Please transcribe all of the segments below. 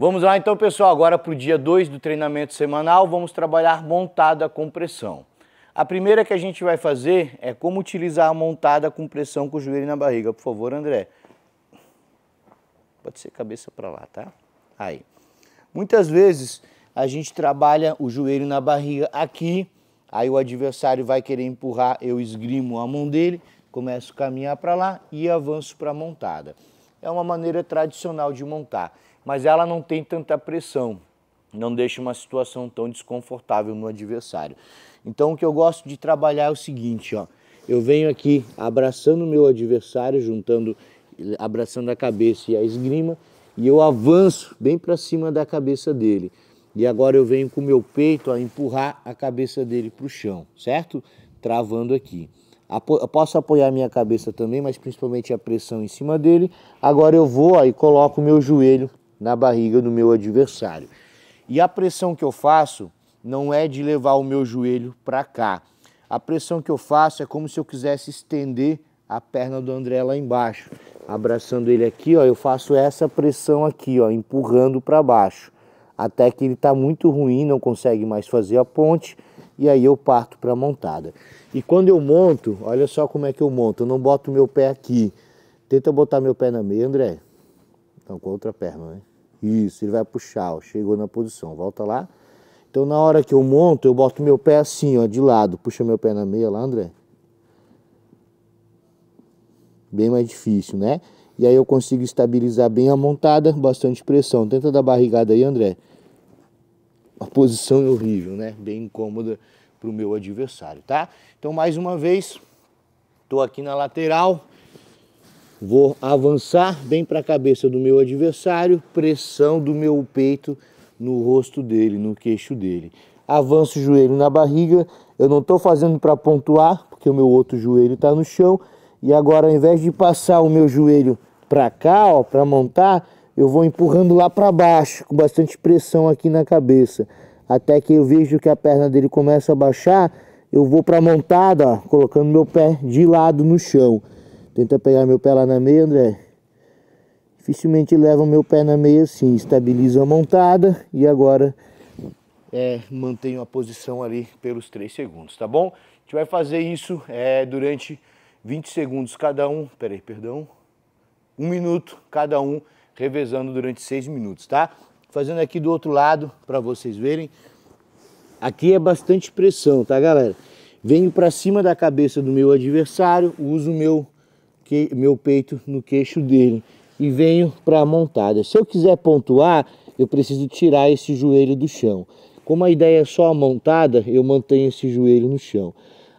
Vamos lá então, pessoal, agora para o dia 2 do treinamento semanal, vamos trabalhar montada com pressão. A primeira que a gente vai fazer é como utilizar a montada com pressão com o joelho na barriga. Por favor, André. Pode ser cabeça para lá, tá? Aí. Muitas vezes a gente trabalha o joelho na barriga aqui, aí o adversário vai querer empurrar, eu esgrimo a mão dele, começo a caminhar para lá e avanço para a montada. É uma maneira tradicional de montar mas ela não tem tanta pressão, não deixa uma situação tão desconfortável no adversário. Então o que eu gosto de trabalhar é o seguinte, ó, eu venho aqui abraçando o meu adversário, juntando, abraçando a cabeça e a esgrima, e eu avanço bem para cima da cabeça dele. E agora eu venho com o meu peito a empurrar a cabeça dele para o chão, certo? Travando aqui. Eu posso apoiar minha cabeça também, mas principalmente a pressão em cima dele. Agora eu vou aí coloco o meu joelho na barriga do meu adversário. E a pressão que eu faço não é de levar o meu joelho para cá. A pressão que eu faço é como se eu quisesse estender a perna do André lá embaixo, abraçando ele aqui, ó, eu faço essa pressão aqui, ó, empurrando para baixo, até que ele está muito ruim, não consegue mais fazer a ponte, e aí eu parto para a montada. E quando eu monto, olha só como é que eu monto, eu não boto meu pé aqui. Tenta botar meu pé na meia, André. Então, com a outra perna, né? Isso, ele vai puxar, ó, chegou na posição, volta lá. Então, na hora que eu monto, eu boto meu pé assim, ó, de lado. Puxa meu pé na meia lá, André. Bem mais difícil, né? E aí eu consigo estabilizar bem a montada, bastante pressão. Tenta dar barrigada aí, André. A posição é horrível, né? Bem incômoda para o meu adversário, tá? Então, mais uma vez, tô aqui na lateral Vou avançar bem para a cabeça do meu adversário, pressão do meu peito no rosto dele, no queixo dele. Avanço o joelho na barriga, eu não estou fazendo para pontuar, porque o meu outro joelho está no chão. E agora, ao invés de passar o meu joelho para cá, para montar, eu vou empurrando lá para baixo, com bastante pressão aqui na cabeça. Até que eu vejo que a perna dele começa a baixar, eu vou para a montada, ó, colocando meu pé de lado no chão. Tenta pegar meu pé lá na meia, André. Dificilmente leva o meu pé na meia assim. Estabilizo a montada e agora é, mantenho a posição ali pelos 3 segundos, tá bom? A gente vai fazer isso é, durante 20 segundos cada um. Peraí, perdão. Um minuto cada um, revezando durante 6 minutos, tá? Fazendo aqui do outro lado para vocês verem. Aqui é bastante pressão, tá, galera? Venho para cima da cabeça do meu adversário, uso o meu que, meu peito no queixo dele e venho para a montada. Se eu quiser pontuar, eu preciso tirar esse joelho do chão. Como a ideia é só a montada, eu mantenho esse joelho no chão.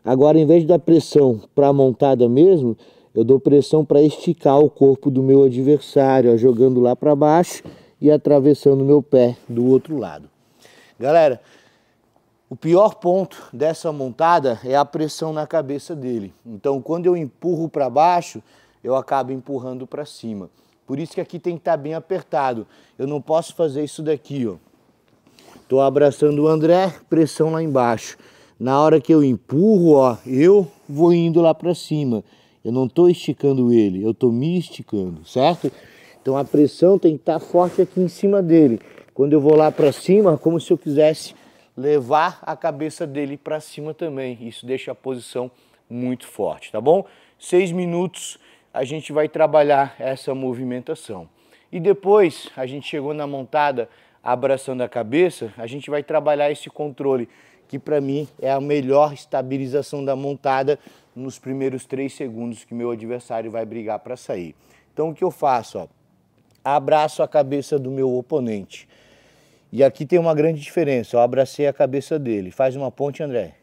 Agora, em vez da pressão para a montada mesmo, eu dou pressão para esticar o corpo do meu adversário, ó, jogando lá para baixo e atravessando meu pé do outro lado. Galera, o pior ponto dessa montada é a pressão na cabeça dele. Então, quando eu empurro para baixo, eu acabo empurrando para cima. Por isso que aqui tem que estar tá bem apertado. Eu não posso fazer isso daqui, ó. Tô abraçando o André, pressão lá embaixo. Na hora que eu empurro, ó, eu vou indo lá para cima. Eu não tô esticando ele, eu estou me esticando, certo? Então a pressão tem que estar tá forte aqui em cima dele. Quando eu vou lá para cima, como se eu quisesse levar a cabeça dele para cima também. Isso deixa a posição muito forte, tá bom? Seis minutos a gente vai trabalhar essa movimentação. E depois a gente chegou na montada abraçando a cabeça, a gente vai trabalhar esse controle, que para mim é a melhor estabilização da montada nos primeiros três segundos que meu adversário vai brigar para sair. Então o que eu faço? Ó? Abraço a cabeça do meu oponente e aqui tem uma grande diferença. Eu abracei a cabeça dele. Faz uma ponte, André.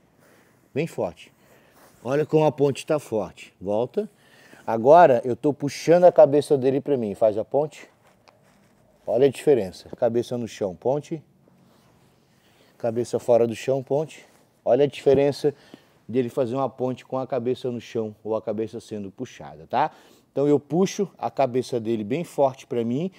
Bem forte. Olha como a ponte está forte. Volta. Agora eu estou puxando a cabeça dele para mim. Faz a ponte. Olha a diferença. Cabeça no chão, ponte. Cabeça fora do chão, ponte. Olha a diferença dele fazer uma ponte com a cabeça no chão ou a cabeça sendo puxada, tá? Então eu puxo a cabeça dele bem forte para mim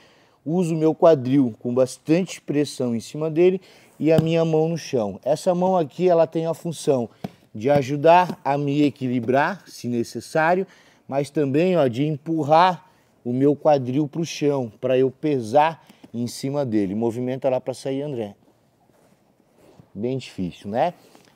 uso meu quadril com bastante pressão em cima dele e a minha mão no chão. Essa mão aqui ela tem a função de ajudar a me equilibrar, se necessário, mas também ó, de empurrar o meu quadril para o chão, para eu pesar em cima dele. Movimenta lá para sair, André. Bem difícil, né?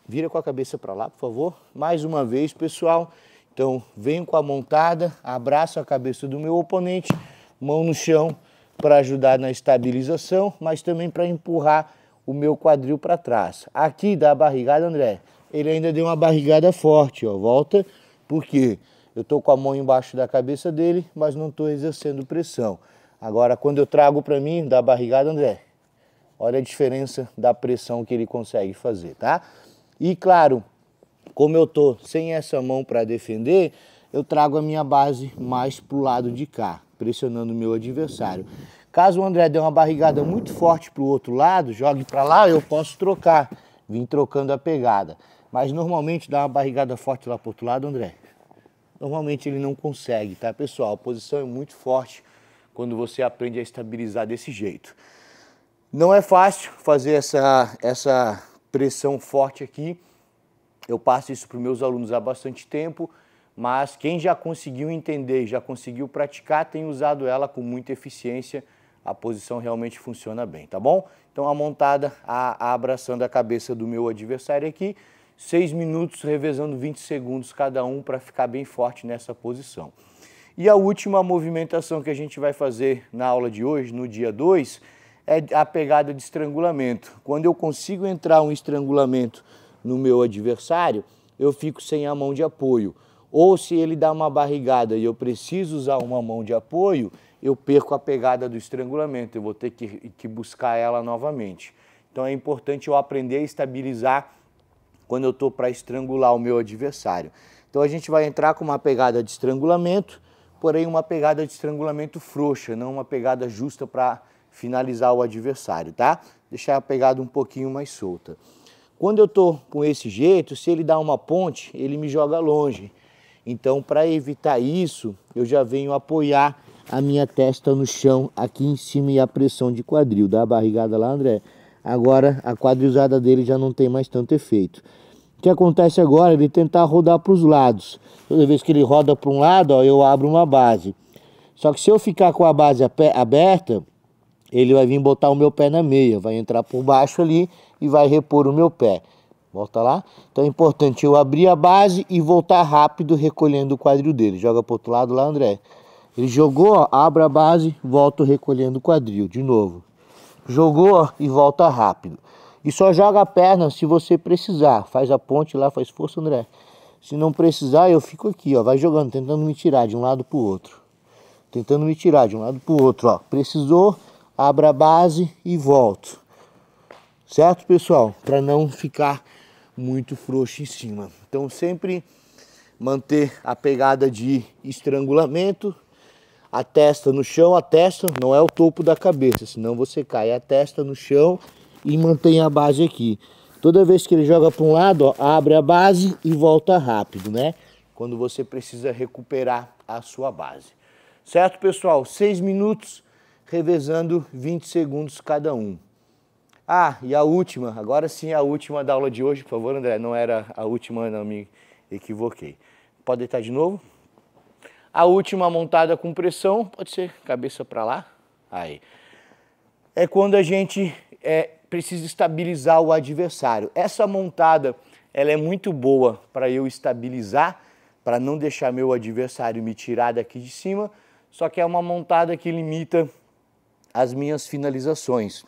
Vira com a cabeça para lá, por favor. Mais uma vez, pessoal. Então, venho com a montada, abraço a cabeça do meu oponente, mão no chão, para ajudar na estabilização, mas também para empurrar o meu quadril para trás. Aqui dá barrigada, André, ele ainda deu uma barrigada forte, ó, volta, porque eu estou com a mão embaixo da cabeça dele, mas não estou exercendo pressão. Agora, quando eu trago para mim, dá barrigada, André, olha a diferença da pressão que ele consegue fazer, tá? E claro, como eu estou sem essa mão para defender, eu trago a minha base mais para o lado de cá pressionando o meu adversário. Caso o André dê uma barrigada muito forte para o outro lado, jogue para lá, eu posso trocar, vim trocando a pegada. Mas normalmente dá uma barrigada forte lá para outro lado, André. Normalmente ele não consegue, tá pessoal? A posição é muito forte quando você aprende a estabilizar desse jeito. Não é fácil fazer essa, essa pressão forte aqui. Eu passo isso para os meus alunos há bastante tempo mas quem já conseguiu entender, já conseguiu praticar, tem usado ela com muita eficiência, a posição realmente funciona bem, tá bom? Então a montada, a, a abraçando a cabeça do meu adversário aqui, Seis minutos, revezando 20 segundos cada um para ficar bem forte nessa posição. E a última movimentação que a gente vai fazer na aula de hoje, no dia 2, é a pegada de estrangulamento. Quando eu consigo entrar um estrangulamento no meu adversário, eu fico sem a mão de apoio. Ou se ele dá uma barrigada e eu preciso usar uma mão de apoio, eu perco a pegada do estrangulamento, eu vou ter que, que buscar ela novamente. Então é importante eu aprender a estabilizar quando eu estou para estrangular o meu adversário. Então a gente vai entrar com uma pegada de estrangulamento, porém uma pegada de estrangulamento frouxa, não uma pegada justa para finalizar o adversário, tá? Deixar a pegada um pouquinho mais solta. Quando eu estou com esse jeito, se ele dá uma ponte, ele me joga longe. Então, para evitar isso, eu já venho apoiar a minha testa no chão aqui em cima e a pressão de quadril. Dá a barrigada lá, André? Agora a quadrilzada dele já não tem mais tanto efeito. O que acontece agora? Ele tentar rodar para os lados. Toda vez que ele roda para um lado, ó, eu abro uma base. Só que se eu ficar com a base aberta, ele vai vir botar o meu pé na meia, vai entrar por baixo ali e vai repor o meu pé. Volta lá. Então é importante eu abrir a base e voltar rápido recolhendo o quadril dele. Joga pro outro lado lá, André. Ele jogou, ó, abre a base, volta recolhendo o quadril de novo. Jogou e volta rápido. E só joga a perna se você precisar. Faz a ponte lá, faz força, André. Se não precisar, eu fico aqui, ó, vai jogando, tentando me tirar de um lado pro outro. Tentando me tirar de um lado pro outro, ó. Precisou, abra a base e volto. Certo, pessoal? Para não ficar muito frouxo em cima. Então sempre manter a pegada de estrangulamento, a testa no chão, a testa não é o topo da cabeça, senão você cai a testa no chão e mantém a base aqui. Toda vez que ele joga para um lado, ó, abre a base e volta rápido, né? Quando você precisa recuperar a sua base. Certo, pessoal? Seis minutos, revezando 20 segundos cada um. Ah, e a última, agora sim a última da aula de hoje, por favor, André, não era a última, não me equivoquei. Pode deitar de novo? A última montada com pressão, pode ser cabeça para lá, aí. É quando a gente é, precisa estabilizar o adversário. Essa montada, ela é muito boa para eu estabilizar, para não deixar meu adversário me tirar daqui de cima, só que é uma montada que limita as minhas finalizações.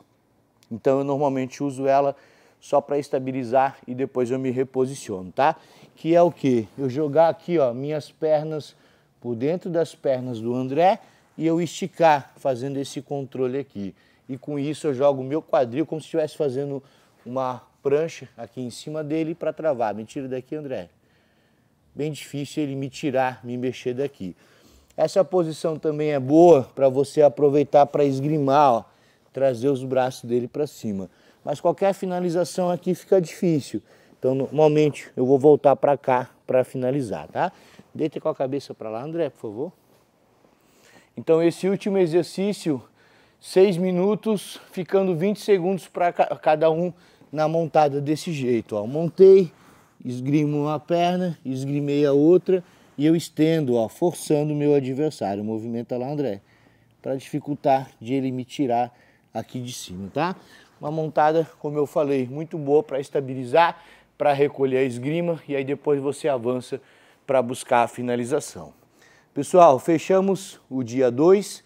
Então eu normalmente uso ela só para estabilizar e depois eu me reposiciono, tá? Que é o que? Eu jogar aqui, ó, minhas pernas por dentro das pernas do André e eu esticar, fazendo esse controle aqui. E com isso eu jogo o meu quadril como se estivesse fazendo uma prancha aqui em cima dele para travar. Me tira daqui, André. Bem difícil ele me tirar, me mexer daqui. Essa posição também é boa para você aproveitar para esgrimar, ó trazer os braços dele para cima. Mas qualquer finalização aqui fica difícil. Então, normalmente, eu vou voltar para cá para finalizar, tá? Deita com a cabeça para lá, André, por favor. Então, esse último exercício, seis minutos, ficando 20 segundos para cada um na montada desse jeito. Ó. Montei, esgrimo uma perna, esgrimei a outra e eu estendo, ó, forçando o meu adversário. Movimenta lá, André, para dificultar de ele me tirar aqui de cima, tá? Uma montada, como eu falei, muito boa para estabilizar, para recolher a esgrima e aí depois você avança para buscar a finalização. Pessoal, fechamos o dia 2